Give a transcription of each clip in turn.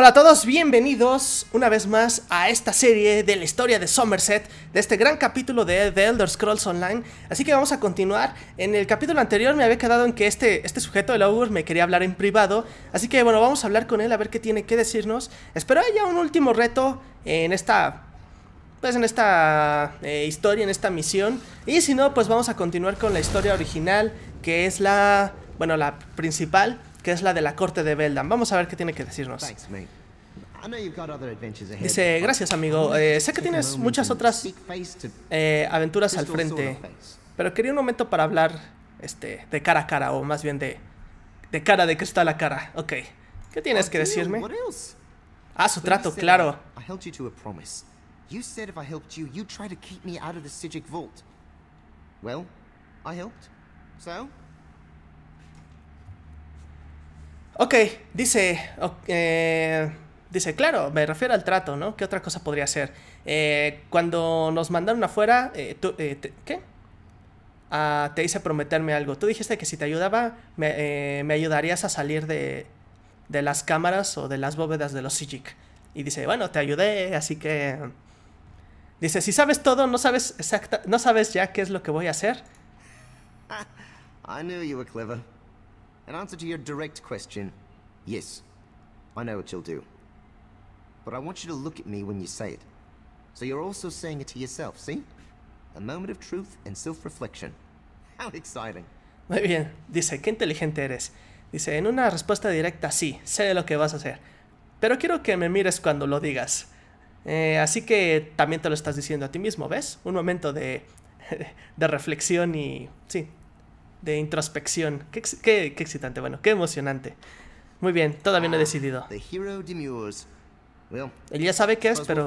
Hola a todos, bienvenidos una vez más a esta serie de la historia de Somerset, de este gran capítulo de The Elder Scrolls Online. Así que vamos a continuar. En el capítulo anterior me había quedado en que este, este sujeto, el Augur, me quería hablar en privado. Así que bueno, vamos a hablar con él a ver qué tiene que decirnos. Espero haya un último reto en esta... Pues en esta eh, historia, en esta misión. Y si no, pues vamos a continuar con la historia original, que es la... Bueno, la principal que es la de la corte de Beldan. Vamos a ver qué tiene que decirnos. Dice, gracias amigo, eh, sé que tienes muchas otras eh, aventuras al frente, pero quería un momento para hablar este, de cara a cara, o más bien de, de cara de cristal a cara. Ok, ¿qué tienes oh, que decirme? Ah, su trato, claro. Well, I helped. So, Ok, dice, eh, dice, claro, me refiero al trato, ¿no? ¿Qué otra cosa podría ser? Eh, cuando nos mandaron afuera, eh, eh ¿qué? Ah, te hice prometerme algo. Tú dijiste que si te ayudaba, me, eh, me ayudarías a salir de, las cámaras o de las bóvedas de los Sijic Y dice, bueno, te ayudé, así que... Dice, si sabes todo, no sabes exacta, no sabes ya qué es lo que voy a hacer. I knew you were clever. In answer to your direct question, yes, I know what you'll do. But I want you to look at me when you say it. So you're also saying it to yourself, see? A moment of truth and self-reflection. How exciting. Muy bien. Dice, qué inteligente eres. Dice, en una respuesta directa, sí, sé lo que vas a hacer. Pero quiero que me mires cuando lo digas. Eh, así que también te lo estás diciendo a ti mismo, ¿ves? Un momento de, de reflexión y... Sí, de introspección. Qué, excitante, bueno, qué emocionante. Muy bien, todavía no he ah, decidido. Él ya sabe qué es, pero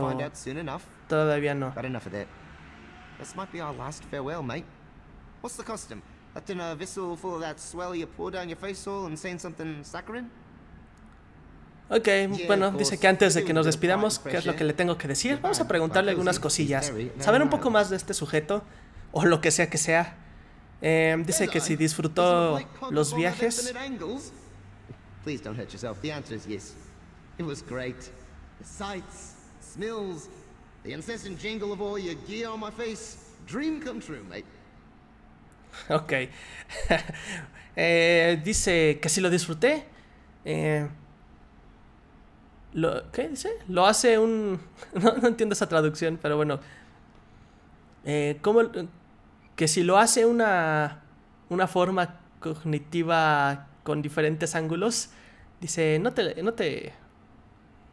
todavía no. Ok, bueno, dice que antes de que nos despidamos, ¿qué es lo que le tengo que decir? Vamos a preguntarle algunas cosillas, saber un poco más de este sujeto, o lo que sea que sea. Eh, dice que si disfrutó los viajes. Please don't hurt yourself. The answer is yes. It was great. The sights, smells, the incessant jingle of all your gear on my face. Dream come true, mate. Ok. eh, dice que si lo disfruté. Eh, lo, ¿Qué dice? Lo hace un... No, no entiendo esa traducción, pero bueno. Eh, ¿cómo, que si lo hace una, una forma cognitiva con diferentes ángulos, dice, no te, no te,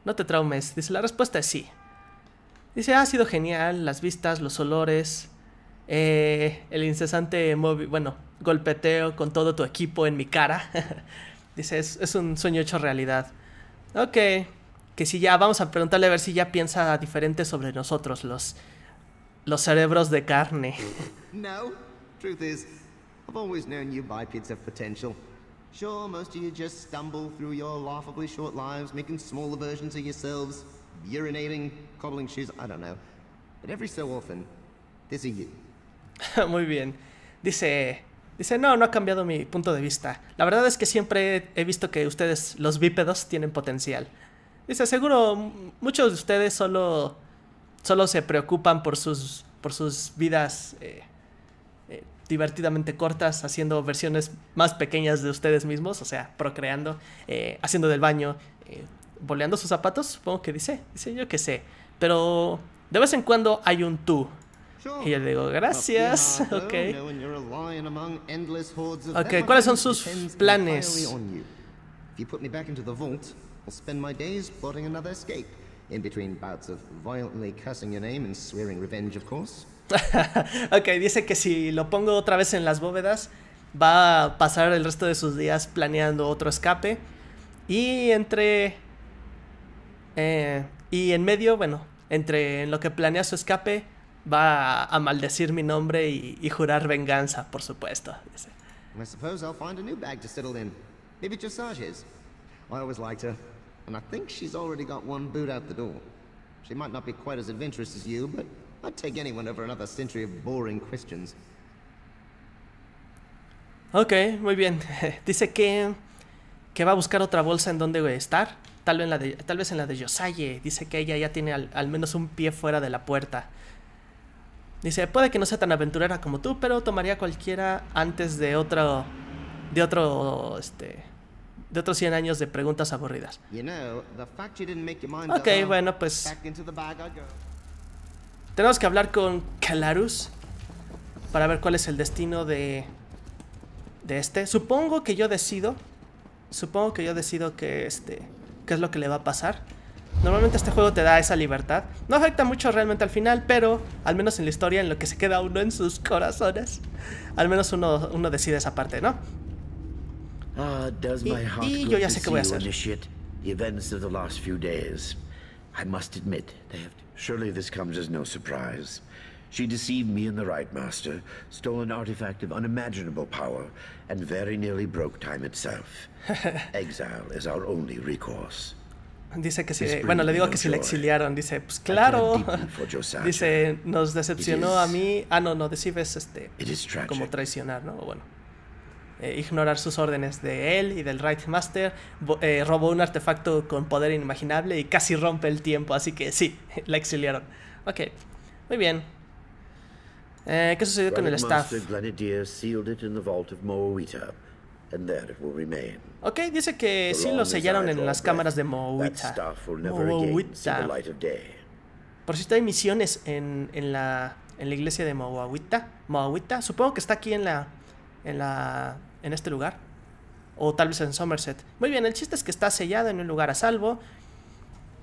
no te traumes. Dice, la respuesta es sí. Dice, ha sido genial, las vistas, los olores, eh, el incesante bueno, golpeteo con todo tu equipo en mi cara. Dice, es, es, un sueño hecho realidad. Ok, que si ya, vamos a preguntarle a ver si ya piensa diferente sobre nosotros, los los cerebros de carne. No, truth is, I've always known you bipeds have potential. Sure, most of you just stumble through your laughably short lives, making smaller versions of yourselves, urinating, cobbling shoes, I don't know. But every so often, there's a you. Muy bien. Dice, dice, no, no ha cambiado mi punto de vista. La verdad es que siempre he visto que ustedes, los bípedos, tienen potencial. Dice, seguro muchos de ustedes solo solo se preocupan por sus, por sus vidas eh, eh, divertidamente cortas, haciendo versiones más pequeñas de ustedes mismos, o sea, procreando, eh, haciendo del baño, boleando sus zapatos, supongo que dice, dice yo que sé, pero de vez en cuando hay un tú. Y yo le digo, gracias, okay Ok, ¿cuáles son sus planes? in between bouts of violently cursing your name and swearing revenge, of course. okay, dice que si lo pongo otra vez en las bóvedas, va a pasar el resto de sus días planeando otro escape. Y entre. Eh, y en medio, bueno, entre en lo que planea su escape, va a, maldecir mi nombre y, y, jurar venganza, por supuesto. Dice. I suppose I'll find a new bag to settle in. Maybe just Sarge's. I always liked her and I think she's already got one boot out the door. She might not be quite as adventurous as you, but I'd take anyone over another century of boring questions. Ok, muy bien. Dice que, que va a buscar otra bolsa en donde estar. Tal vez la de, tal vez en la de Yosaye. Dice que ella ya tiene al, al menos un pie fuera de la puerta. Dice, puede que no sea tan aventurera como tú, pero tomaría cualquiera antes de otro... De otro... Este de otros 100 años de preguntas aburridas. Ok, bueno, pues... Tenemos que hablar con Calarus para ver cuál es el destino de, de este. Supongo que yo decido, supongo que yo decido que este, qué es lo que le va a pasar. Normalmente este juego te da esa libertad. No afecta mucho realmente al final, pero al menos en la historia, en lo que se queda uno en sus corazones, al menos uno, uno decide esa parte, ¿no? But does my heart y, y yo ya sé qué voy a hacer. Initiate the events of the last few days. I must admit, they have. Surely this comes as no surprise. She deceived me and the right master, stole an artifact of unimaginable power, and very nearly broke time itself. Exile is our only recourse. Dice que si, bueno, le digo que si le exiliaron, dice, pues claro, dice, nos decepcionó a mí, ah no, no, decibes este, como traicionar, ¿no? Bueno. Eh, ignorar sus órdenes de él y del Right Master, eh, robó un artefacto con poder inimaginable y casi rompe el tiempo, así que sí, la exiliaron. Ok, muy bien. Eh, ¿Qué sucedió con el staff? Ok, dice que sí lo sellaron en las cámaras de Moawita Moawita Por cierto, hay misiones en, en, la, en la iglesia de Moawita Moawita, Supongo que está aquí en la, en la en este lugar. O tal vez en Somerset. Muy bien, el chiste es que está sellado en un lugar a salvo.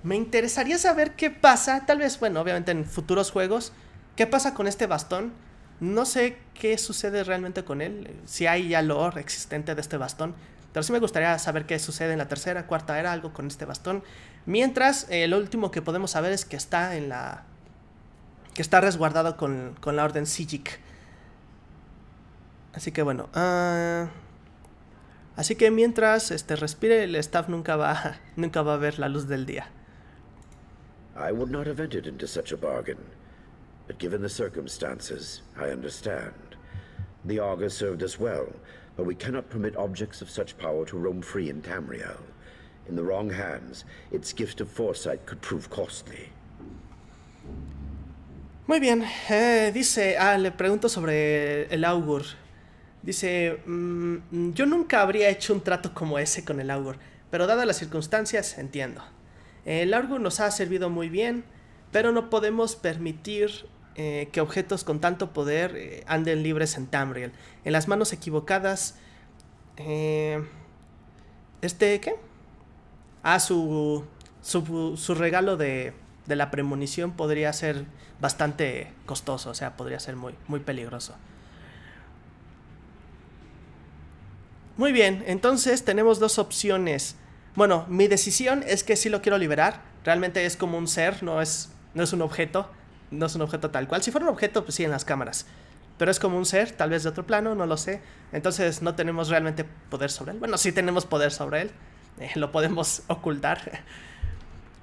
Me interesaría saber qué pasa, tal vez, bueno, obviamente en futuros juegos, qué pasa con este bastón. No sé qué sucede realmente con él, si hay ya lore existente de este bastón, pero sí me gustaría saber qué sucede en la tercera, cuarta era, algo con este bastón. Mientras, el eh, lo último que podemos saber es que está en la... que está resguardado con, la orden Sijik. Así que bueno. Ah, así que mientras este, respire, el staff nunca va, nunca va a ver la luz del día. I would not have entered into such a bargain. But given the circumstances, I understand. The Augur served us well, but we cannot permit objects of such power to roam free in Tamriel. In the wrong hands, its gift of foresight could prove costly. Muy bien, eh, dice, ah, le pregunto sobre el augur. Dice, mm, yo nunca habría hecho un trato como ese con el Augur, pero dadas las circunstancias, entiendo. El Augur nos ha servido muy bien, pero no podemos permitir eh, que objetos con tanto poder eh, anden libres en Tamriel. En las manos equivocadas, eh, este, ¿qué? Ah, su, su, regalo de, de, la premonición podría ser bastante costoso, o sea, podría ser muy, muy peligroso. Muy bien, entonces tenemos dos opciones. Bueno, mi decisión es que sí lo quiero liberar. Realmente es como un ser, no es, no es un objeto. No es un objeto tal cual. Si fuera un objeto, pues sí, en las cámaras. Pero es como un ser, tal vez de otro plano, no lo sé. Entonces no tenemos realmente poder sobre él. Bueno, sí tenemos poder sobre él. Eh, lo podemos ocultar.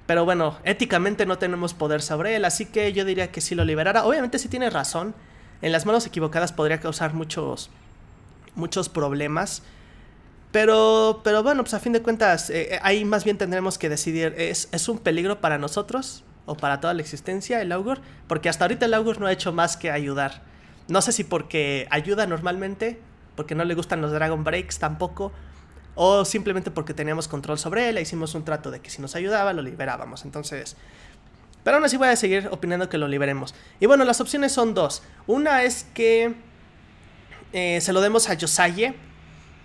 Pero bueno, éticamente no tenemos poder sobre él, así que yo diría que si lo liberara, obviamente sí tiene razón, en las manos equivocadas podría causar muchos, muchos problemas. Pero, pero bueno, pues a fin de cuentas, eh, eh, ahí más bien tendremos que decidir, ¿es, un peligro para nosotros o para toda la existencia el augur? Porque hasta ahorita el augur no ha hecho más que ayudar. No sé si porque ayuda normalmente, porque no le gustan los Dragon Breaks tampoco, o simplemente porque teníamos control sobre él, e hicimos un trato de que si nos ayudaba lo liberábamos. Entonces, pero aún así voy a seguir opinando que lo liberemos. Y bueno, las opciones son dos. Una es que eh, se lo demos a Yosaye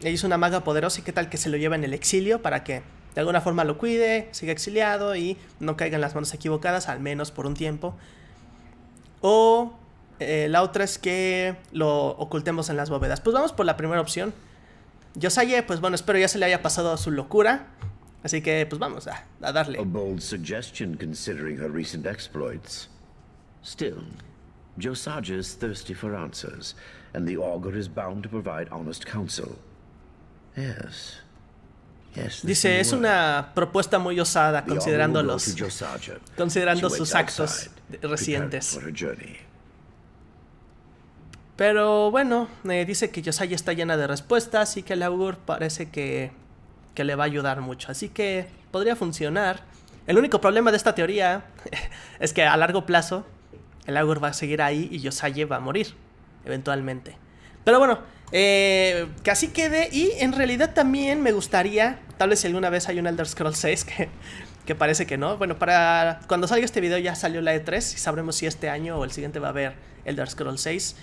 ella es una maga poderosa y qué tal que se lo lleva en el exilio para que de alguna forma lo cuide, siga exiliado y no caiga en las manos equivocadas, al menos por un tiempo. O eh, la otra es que lo ocultemos en las bóvedas. Pues vamos por la primera opción. Yosaye, pues bueno, espero ya se le haya pasado su locura. Así que, pues vamos a, darle. bold suggestion considering her recent exploits. Still, thirsty for answers, and the augur is bound to provide honest counsel. Dice, es una propuesta muy osada considerando los, considerando sus actos recientes. Pero bueno, eh, dice que Yosaya está llena de respuestas y que el augur parece que, que le va a ayudar mucho. Así que podría funcionar. El único problema de esta teoría es que a largo plazo el augur va a seguir ahí y Yosaye va a morir, eventualmente. Pero bueno, eh, que así quede. Y en realidad también me gustaría, tal vez si alguna vez hay un Elder Scrolls 6, que, parece que no. Bueno, para cuando salga este video ya salió la E3 y sabremos si este año o el siguiente va a haber Elder Scrolls 6.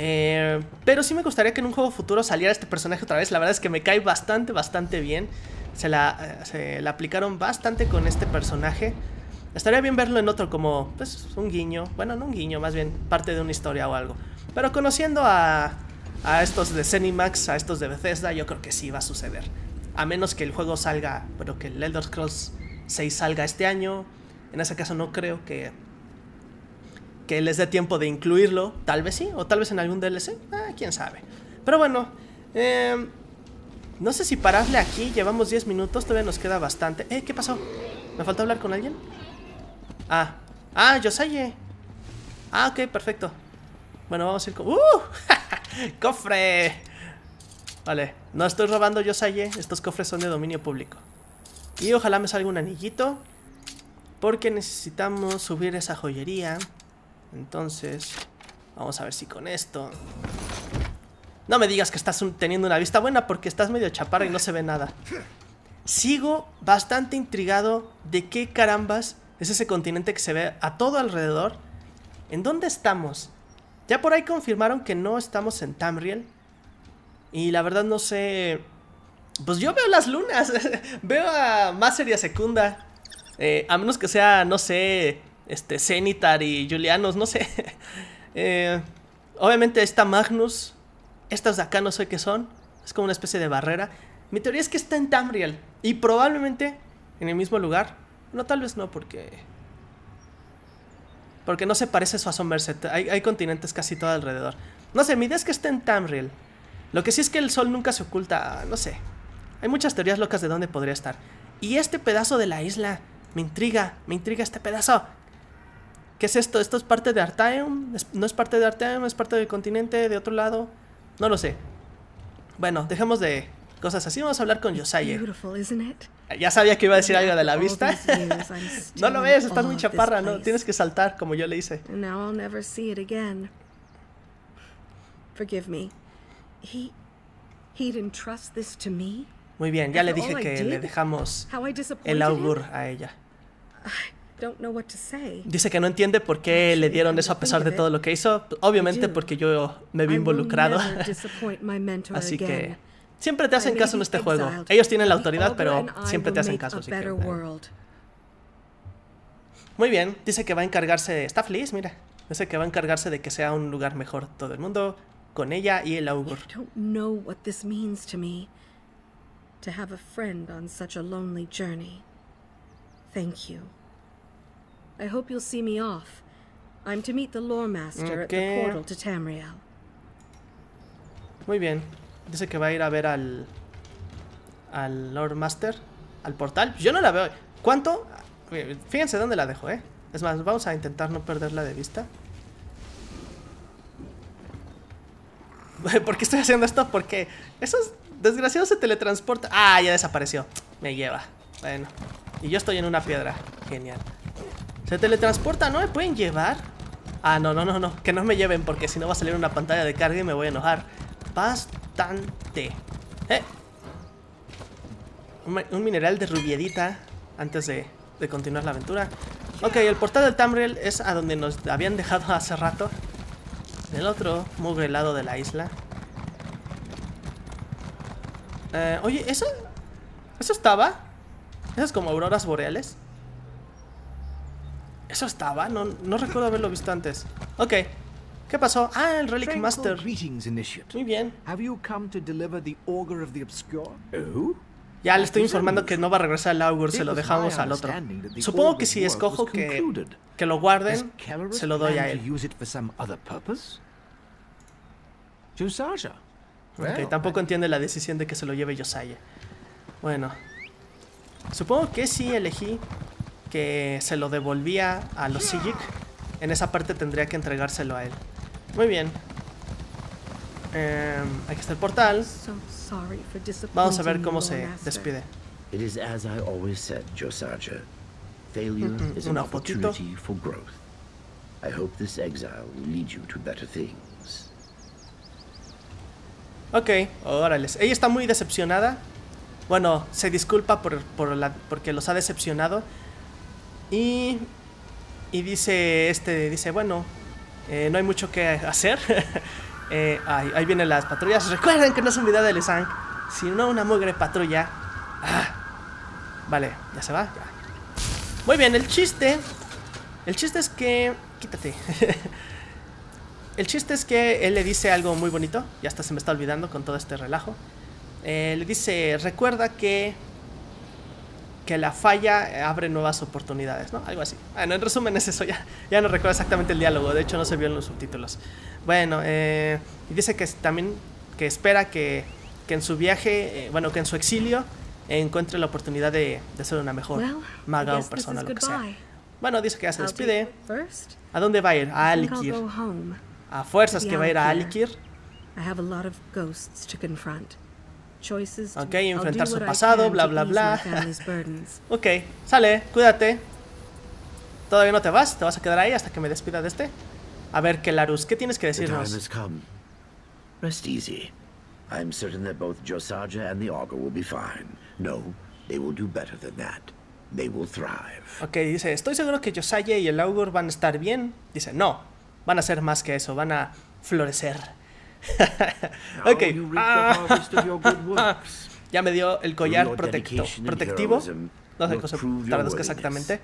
Eh, pero sí me gustaría que en un juego futuro saliera este personaje otra vez. La verdad es que me cae bastante, bastante bien. Se la, eh, se la aplicaron bastante con este personaje. Estaría bien verlo en otro como pues, un guiño. Bueno, no un guiño, más bien parte de una historia o algo. Pero conociendo a, a estos de Cenimax, a estos de Bethesda, yo creo que sí va a suceder. A menos que el juego salga, pero que el Elder Scrolls 6 salga este año. En ese caso no creo que, que les dé tiempo de incluirlo. Tal vez sí, o tal vez en algún DLC. Ah, quién sabe. Pero bueno, em, no sé si pararle aquí. Llevamos 10 minutos, todavía nos queda bastante. Eh, ¿qué pasó? ¿Me falta hablar con alguien? Ah, ah, salí Ah, ok, perfecto. Bueno, vamos a ir con... ¡Uh! ¡Cofre! Vale, no estoy robando yo, Saye. Estos cofres son de dominio público. Y ojalá me salga un anillito. Porque necesitamos subir esa joyería. Entonces, vamos a ver si con esto... No me digas que estás teniendo una vista buena porque estás medio chaparra y no se ve nada. Sigo bastante intrigado de qué carambas es ese continente que se ve a todo alrededor. ¿En dónde estamos? Ya por ahí confirmaron que no estamos en Tamriel. Y la verdad no sé... Pues yo veo las lunas. veo a Maser y a Secunda. Eh, a menos que sea, no sé, este, Zenitar y Julianos, no sé. Eh, obviamente está Magnus. Estas de acá no sé qué son. Es como una especie de barrera. Mi teoría es que está en Tamriel. Y probablemente en el mismo lugar. No, tal vez no, porque porque no se parece su Somerset. Hay, continentes casi todo alrededor. No sé, mi idea es que esté en Tamriel. Lo que sí es que el sol nunca se oculta, no sé. Hay muchas teorías locas de dónde podría estar. Y este pedazo de la isla, me intriga, me intriga este pedazo. ¿Qué es esto? ¿Esto es parte de Artaeum? ¿No es parte de Artaeum? ¿Es parte del continente de otro lado? No lo sé. Bueno, dejemos de cosas así. Vamos a hablar con Josiah. Ya sabía que iba a decir algo de la vista. no lo ves, estás muy chaparra, no, tienes que saltar como yo le hice. Muy bien, ya le dije que le dejamos el augur a ella. Dice que no entiende por qué le dieron eso a pesar de todo lo que hizo. Obviamente porque yo me vi involucrado. Así que Siempre te hacen caso en este juego. Ellos tienen la autoridad, pero siempre te hacen caso. Muy bien, dice que va a encargarse... Está feliz, mira. Dice que va a encargarse de que sea un lugar mejor todo el mundo, con ella y el augur. Muy bien. Dice que va a ir a ver al... Al Lord Master. Al portal. Yo no la veo. ¿Cuánto? Fíjense dónde la dejo, ¿eh? Es más, vamos a intentar no perderla de vista. ¿Por qué estoy haciendo esto? Porque esos desgraciados se teletransportan. Ah, ya desapareció. Me lleva. Bueno. Y yo estoy en una piedra. Genial. Se teletransporta, ¿no? ¿Me pueden llevar? Ah, no, no, no, no. Que no me lleven porque si no va a salir una pantalla de carga y me voy a enojar. Paz ¡Eh! Un, mineral de rubiedita antes de, continuar la aventura. Ok, el portal del Tamriel es a donde nos habían dejado hace rato. Del otro mugre lado de la isla. Eh, oye, ¿eso? ¿Eso estaba? ¿Eso es como auroras boreales? ¿Eso estaba? No, no recuerdo haberlo visto antes. Ok. ¿Qué pasó? Ah, el Relic Master. Muy bien. Ya le estoy informando que no va a regresar el Augur, se lo dejamos al otro. Supongo que si escojo que, que lo guarden, se lo doy a él. Ok, tampoco entiende la decisión de que se lo lleve Josiah. Bueno. Supongo que si elegí que se lo devolvía a los Sijic. En esa parte tendría que entregárselo a él. Muy bien. Em, aquí está el portal. Vamos a ver cómo se despide. It is Ok, órales. Ella está muy decepcionada. Bueno, se disculpa por, por la, porque los ha decepcionado. Y, y dice este, dice, bueno, eh, no hay mucho que hacer. Eh, ahí, vienen las patrullas. Recuerden que no es un video de Lesang sino una mugre patrulla. Ah, vale, ya se va. Muy bien, el chiste. El chiste es que. Quítate. el chiste es que él le dice algo muy bonito. Ya hasta se me está olvidando con todo este relajo. Eh, le dice: Recuerda que que la falla abre nuevas oportunidades, ¿no? Algo así. Bueno, en resumen es eso, ya, ya no recuerdo exactamente el diálogo, de hecho no se vio en los subtítulos. Bueno, eh, y dice que también que espera que, que en su viaje, eh, bueno, que en su exilio encuentre la oportunidad de, de ser una mejor maga o persona, lo que sea. Bueno, dice que ya se despide. ¿A dónde va a ir? A Alikir. A fuerzas que va a ir a Alikir. Ok, enfrentar su pasado, bla, bla, bla. ok, sale, cuídate. Todavía no te vas, te vas a quedar ahí hasta que me despida de este. A ver, Kelarus, ¿qué tienes que decirnos? certain that both and the will be fine. No, they will do better than that. They will thrive. Ok, dice, estoy seguro que Josaja y el Augur van a estar bien. Dice, no, van a ser más que eso, van a florecer okay. Ah. ya me dio el collar protecto, protectivo. No sé cosa traduzca exactamente.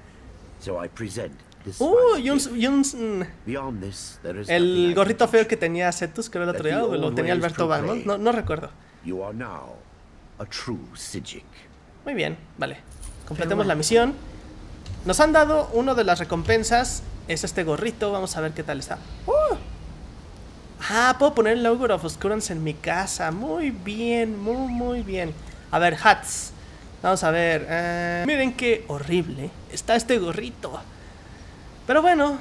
Uh, y un, y un, mm. el gorrito feo que tenía Cetus, creo el otro día, o lo tenía Alberto Vargas, no, no recuerdo. Muy bien, vale. Completemos la misión. Nos han dado una de las recompensas, es este gorrito, vamos a ver qué tal está. ¡Uh! Ah, puedo poner el Augur of Oscurance en mi casa. Muy bien, muy, muy bien. A ver, hats. Vamos a ver. Eh, miren qué horrible está este gorrito. Pero bueno,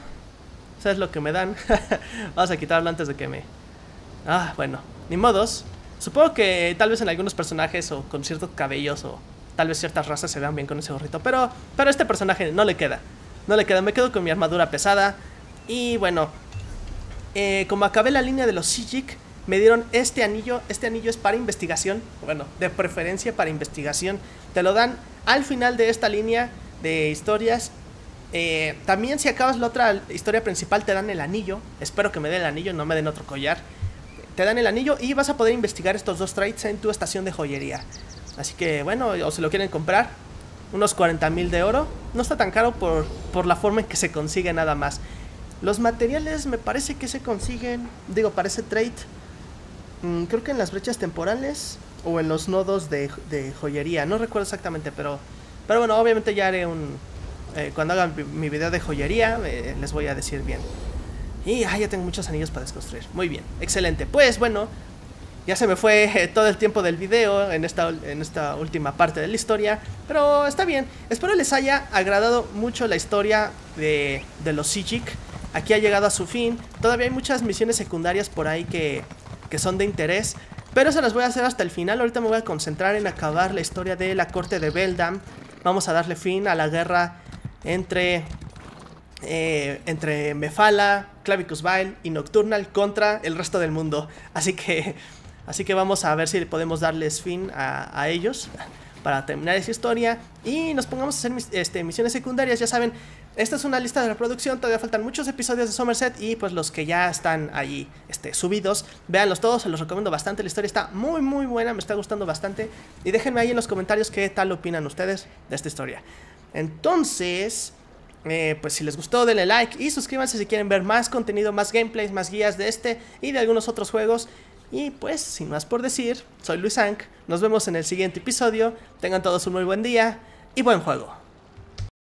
eso es lo que me dan. Vamos a quitarlo antes de que me... Ah, bueno, ni modos. Supongo que tal vez en algunos personajes o con ciertos cabellos o tal vez ciertas razas se vean bien con ese gorrito. Pero, pero a este personaje no le queda. No le queda, me quedo con mi armadura pesada. Y bueno, eh, como acabé la línea de los Sijik, me dieron este anillo. Este anillo es para investigación. Bueno, de preferencia para investigación. Te lo dan al final de esta línea de historias. Eh, también si acabas la otra historia principal te dan el anillo. Espero que me den el anillo, no me den otro collar. Te dan el anillo y vas a poder investigar estos dos traits en tu estación de joyería. Así que bueno, o si lo quieren comprar, unos 40 mil de oro. No está tan caro por, por la forma en que se consigue nada más. Los materiales me parece que se consiguen, digo, parece trade, mm, creo que en las brechas temporales o en los nodos de, joyería, no recuerdo exactamente, pero, pero bueno, obviamente ya haré un... Eh, cuando haga mi video de joyería, eh, les voy a decir bien. Y ah, ya tengo muchos anillos para desconstruir. Muy bien, excelente. Pues bueno, ya se me fue eh, todo el tiempo del video en esta, en esta última parte de la historia, pero está bien. Espero les haya agradado mucho la historia de, de los Sijik aquí ha llegado a su fin. Todavía hay muchas misiones secundarias por ahí que, que son de interés. Pero se las voy a hacer hasta el final. Ahorita me voy a concentrar en acabar la historia de la corte de Beldam. Vamos a darle fin a la guerra entre, eh, entre Mefala, Clavicus Vile y Nocturnal contra el resto del mundo. Así que, así que vamos a ver si podemos darles fin a ellos para terminar esa historia y nos pongamos a hacer este, misiones secundarias. Ya saben, esta es una lista de reproducción, todavía faltan muchos episodios de Somerset y pues los que ya están ahí este, subidos, véanlos todos, se los recomiendo bastante, la historia está muy muy buena, me está gustando bastante y déjenme ahí en los comentarios qué tal opinan ustedes de esta historia. Entonces... Eh, pues si les gustó denle like y suscríbanse si quieren ver más contenido, más gameplays, más guías de este y de algunos otros juegos. Y pues, sin más por decir, soy Luis Ank, nos vemos en el siguiente episodio, tengan todos un muy buen día y buen juego.